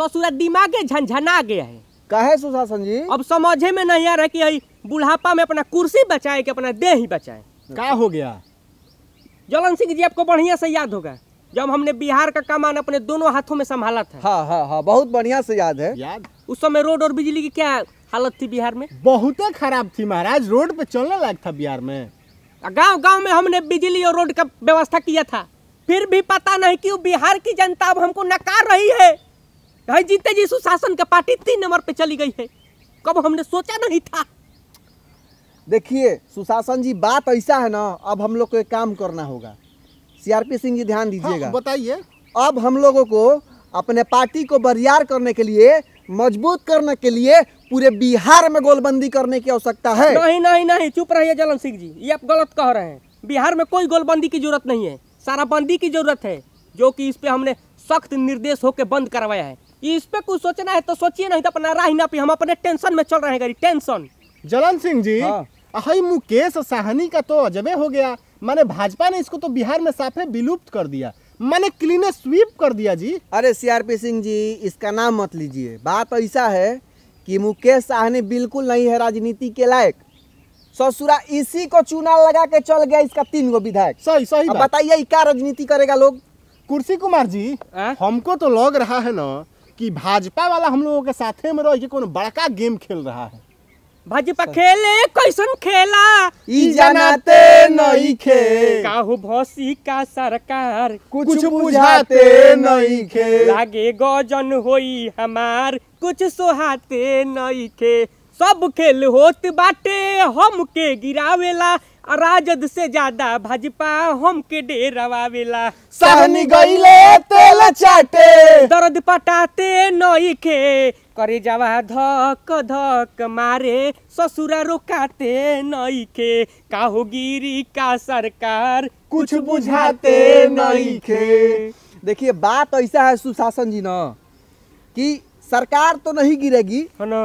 ससुरा दिमागे झंझना गया है कहे सुशासन जी अब समझे में नहीं आ रहा कि बुढ़ापा में अपना कुर्सी बचाए कि अपना देह ही बचाए क्या हो गया जलन सिंह जी आपको बढ़िया से याद होगा जब हमने बिहार का कमान अपने दोनों हाथों में संभाला था हाँ हाँ हाँ बहुत बढ़िया से याद है याद उस समय रोड और बिजली की क्या हालत थी बिहार में बहुत खराब थी महाराज रोड पे चलने लायक था बिहार में गांव गांव में हमने बिजली और रोड का व्यवस्था किया था फिर भी पता नहीं क्यों बिहार की जनता अब हमको नकार रही है जीते जी सुशासन का पार्टी तीन नंबर पे चली गई है कब हमने सोचा नहीं था देखिए सुशासन जी बात ऐसा है ना अब हम लोग को एक काम करना होगा सीआरपी सिंह जी ध्यान हाँ, दीजिएगा हाँ, बताइए अब हम लोगों को अपने पार्टी को बरियार करने के लिए मजबूत करने के लिए पूरे बिहार में गोलबंदी करने की आवश्यकता है नहीं नहीं नहीं चुप रहिए जलन सिंह जी ये आप गलत कह रहे हैं बिहार में कोई गोलबंदी की जरूरत नहीं है सारा बंदी की जरूरत है जो कि इस पे हमने सख्त निर्देश होकर बंद करवाया है इस पे कुछ सोचना है तो सोचिए नहीं तो अपना राह ना पी हम अपने टेंशन में चल रहे हैं गरी टेंशन जलन सिंह जी हाँ। मुकेश साहनी का तो अजबे हो गया मैंने भाजपा ने इसको तो बिहार में साफे विलुप्त कर दिया मैंने क्लीन स्वीप कर दिया जी अरे सीआरपी सिंह जी इसका नाम मत लीजिए बात ऐसा है कि मुकेश साहनी बिल्कुल नहीं है राजनीति के लायक ससुरा इसी को चुनाव लगा के चल गया इसका तीन गो विधायक सही सही बताइए क्या राजनीति करेगा लोग कुर्सी कुमार जी आ? हाँ? हमको तो लग रहा है ना कि भाजपा वाला हम लोगों के साथे में रह के कोनो बड़का गेम खेल रहा है भाजपा खेले कैसन खेला ई जानते नहीं खे काहू भोसी का सरकार कुछ बुझाते नहीं खे लागे गजन होई हमार कुछ सोहाते नहीं खे सब खेल होत बाटे हम के गिरावेला राजद से ज्यादा भाजपा हम डेरावेला सहनी गईले तेल चाटे दर्द पटाते नई के करे जावा धक धक मारे ससुरा रोकाते नई के का गिरी का सरकार कुछ बुझाते नई के देखिए बात ऐसा है सुशासन जी न कि सरकार तो नहीं गिरेगी है हाँ ना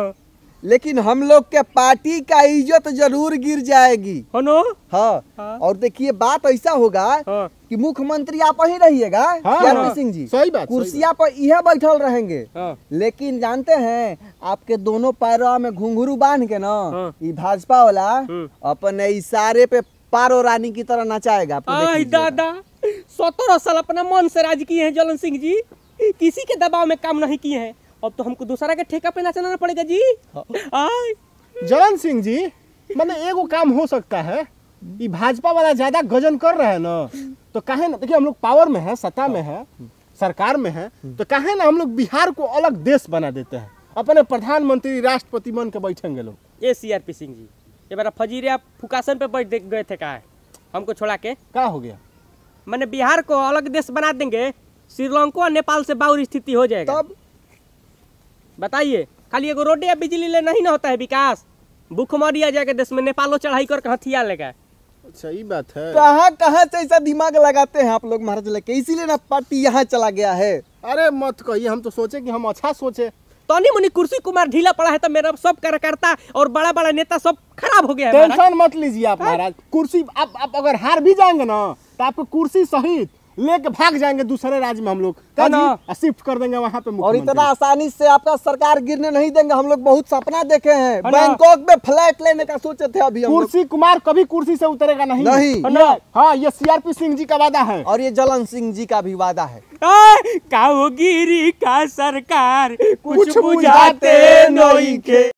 लेकिन हम लोग के पार्टी का इज्जत जरूर गिर जाएगी हाँ, हाँ। और देखिए बात ऐसा होगा हाँ। कि मुख्यमंत्री आप ही रहिएगा हाँ, हाँ। सिंह जी सही बात कुर्सिया पर यह बैठल रहेंगे हाँ। लेकिन जानते हैं आपके दोनों पैरों में घुंघरू बांध के ना हाँ। ये भाजपा वाला हाँ। अपने इशारे पे पारो रानी की तरह नचाएगा दादा सत्रह साल अपना मन से राज किए हैं जलन सिंह जी किसी के दबाव में काम नहीं किए हैं अब तो हमको दूसरा के ठेका पे नाचना पड़ेगा जी हाँ। जगन सिंह जी मतलब एक वो काम हो सकता है ये भाजपा वाला ज्यादा गजन कर रहे हैं ना तो कहे ना देखिए हम लोग पावर में है सत्ता में है सरकार में है तो कहे ना हम लोग बिहार को अलग देश बना देते हैं अपने प्रधानमंत्री राष्ट्रपति बन के बैठेंगे लोग A C R P Singh ji ये मेरा फजीर आप फुकासन पे बैठ गए थे कहा हमको छोड़ा के कहा हो गया मैंने बिहार को अलग देश बना देंगे श्रीलंका और नेपाल से बाउर स्थिति हो जाएगा तब बताइए खाली एगो रोड या बिजली ले नहीं ना होता है विकास भूखमरिया जाके देश में नेपालो चढ़ाई कर थिया लेगा अच्छा, सही बात है कहाँ कहाँ से ऐसा दिमाग लगाते हैं आप लोग महाराज लेके इसीलिए ना पार्टी यहाँ चला गया है अरे मत कहिए हम तो सोचे कि हम अच्छा सोचे तो नहीं मुनि कुर्सी कुमार ढीला पड़ा है तो मेरा सब कार्यकर्ता और बड़ा बड़ा नेता सब खराब हो गया टेंशन मत लीजिए आप हाँ? महाराज कुर्सी आप, आप अगर हार भी जाएंगे ना तो आपको कुर्सी सहित लेके भाग जाएंगे दूसरे राज्य में हम लोग शिफ्ट कर देंगे वहाँ पे और इतना आसानी से आपका सरकार गिरने नहीं देंगे हम लोग बहुत सपना देखे हैं बैंकॉक में फ्लैट लेने का सोचे थे अभी कुर्सी कुमार कभी कुर्सी से उतरेगा नहीं नहीं हाँ ये सीआरपी सिंह जी का वादा है और ये जलन सिंह जी का भी वादा है का सरकार कुछ बुझाते नहीं के